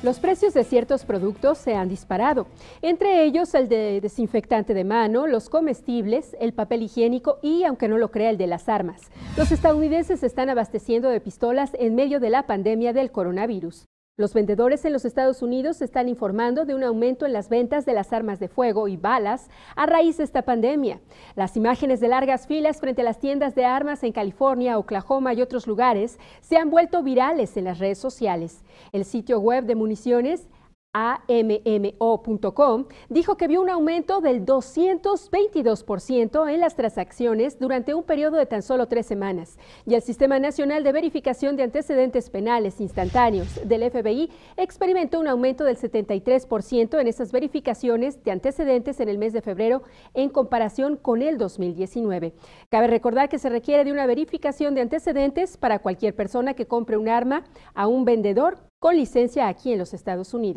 Los precios de ciertos productos se han disparado, entre ellos el de desinfectante de mano, los comestibles, el papel higiénico y, aunque no lo crea, el de las armas. Los estadounidenses están abasteciendo de pistolas en medio de la pandemia del coronavirus. Los vendedores en los Estados Unidos están informando de un aumento en las ventas de las armas de fuego y balas a raíz de esta pandemia. Las imágenes de largas filas frente a las tiendas de armas en California, Oklahoma y otros lugares se han vuelto virales en las redes sociales. El sitio web de municiones AMMO.com, dijo que vio un aumento del 222% en las transacciones durante un periodo de tan solo tres semanas. Y el Sistema Nacional de Verificación de Antecedentes Penales Instantáneos del FBI experimentó un aumento del 73% en esas verificaciones de antecedentes en el mes de febrero en comparación con el 2019. Cabe recordar que se requiere de una verificación de antecedentes para cualquier persona que compre un arma a un vendedor con licencia aquí en los Estados Unidos.